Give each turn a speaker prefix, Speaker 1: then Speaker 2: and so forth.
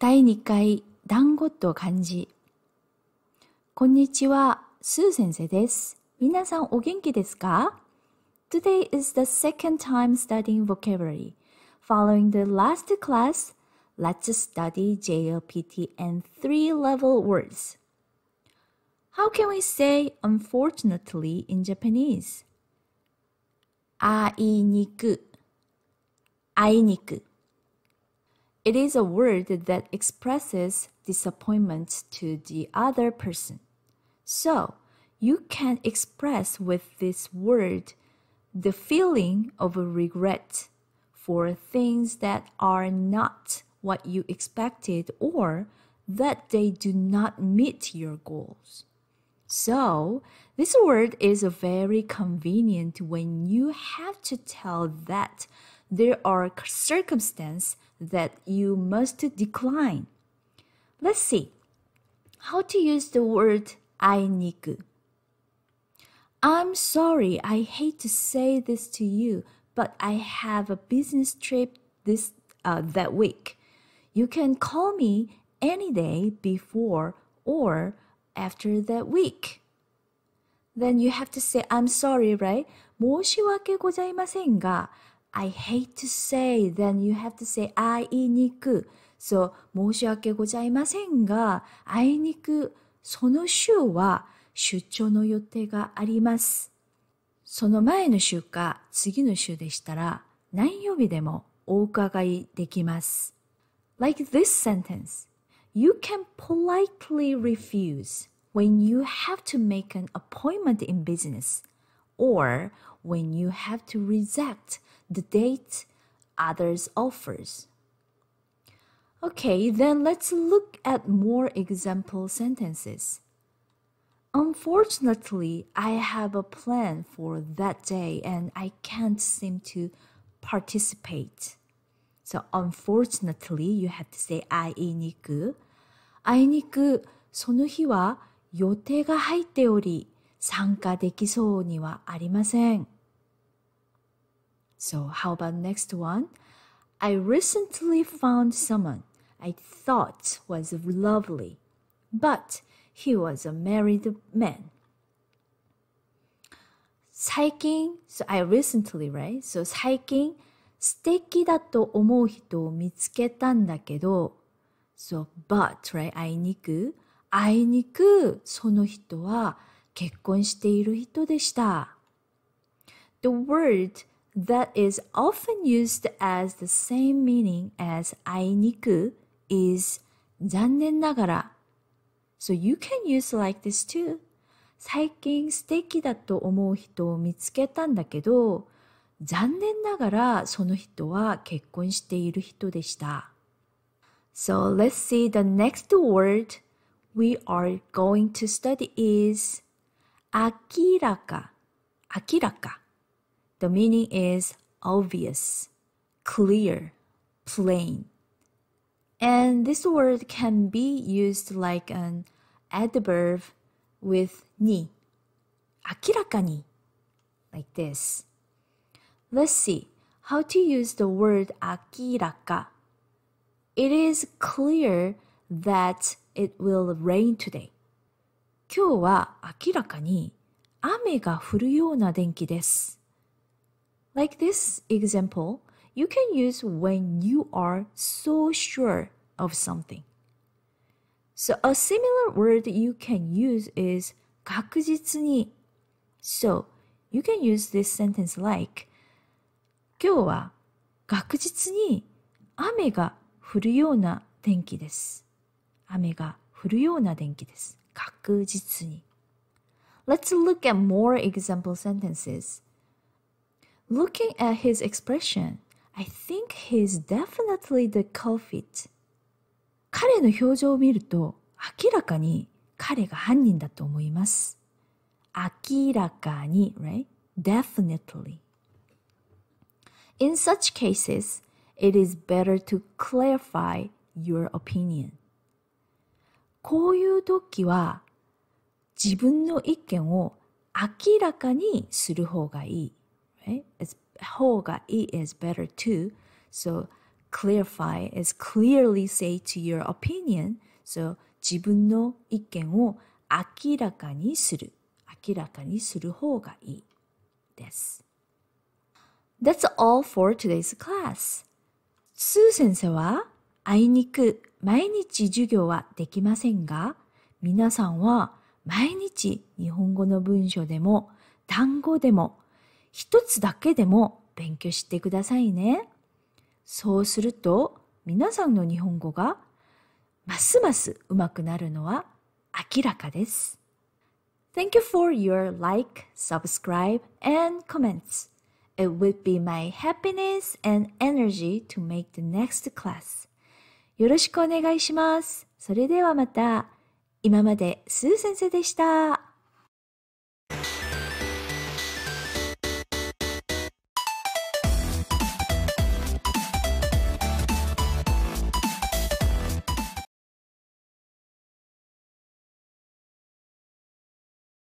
Speaker 1: 第2回団子と漢字こんにちは、スー先生です。みなさんお元気ですか Today is the second time studying vocabulary. Following the last class, let's study JLPT and three level words. How can we say unfortunately in Japanese? あいにくあいにく It is a word that expresses disappointment to the other person. So, you can express with this word the feeling of regret for things that are not what you expected or that they do not meet your goals. So, this word is very convenient when you have to tell that there are circumstances that you must decline. Let's see how to use the word 아이니그. I'm sorry, I hate to say this to you, but I have a business trip this uh, that week. You can call me any day before or after that week. Then you have to say I'm sorry, right? 申し訳ございませんが I hate to say, then you have to say, あいにく。そう、申し訳ございませんが、あいにく、その週は出張の予定があります。その前の週か次の週でしたら、何曜日でもお伺いできます。Like this sentence, you can politely refuse when you have to make an appointment in business. or when you have to reject the date others offers. Okay, then let's look at more example sentences. Unfortunately, I have a plan for that day and I can't seem to participate. So unfortunately, you have to say あいにく。あいにく、その日は予定が入っており、参加できそうにはありません。So how about next one? I recently found someone I thought was lovely, but he was a married man. 最近、so I recently, right? So 最近、素敵だと思う人を見つけたんだけど、so but, right? あいにく、あいにく、その人は、結婚している人でした。The word that is often used as the same meaning as あいにく is 残念ながら So you can use like this too. 最近素敵だと思う人を見つけたんだけど、残念ながらその人は結婚している人でした。So let's see the next word we are going to study is akiraka, akiraka. The meaning is obvious, clear, plain. And this word can be used like an adverb with ni, akiraka ni, like this. Let's see how to use the word akiraka. It is clear that it will rain today. 今日は明らかに雨が降るような天気です。Like this example, you can use when you are so sure of something. So a similar word you can use is 確実に So, you can use this sentence like 今日は確実に雨が降るような天気です。雨が降るような天気です。let us look at more example sentences. Looking at his expression, I think he's definitely the culprit. 彼の表情を見ると明らかに彼が犯人だと思います。明らかに、right? Definitely. In such cases, it is better to clarify your opinion. こういう時は自分の意見を明らかにする方がいい。Right? 方がいい is better too. So clarify is clearly say to your opinion. So 自分の意見を明らかにする。明らかにする方がいいです。That's all for today's class. スー先生はあいにく毎日授業はできませんが、皆さんは毎日日本語の文章でも単語でも一つだけでも勉強してくださいね。そうすると皆さんの日本語がますます上手くなるのは明らかです。Thank you for your like, subscribe, and comments. It would be my happiness and energy to make the next class. よろしくお願いします。それではまた。今までスー先生でした。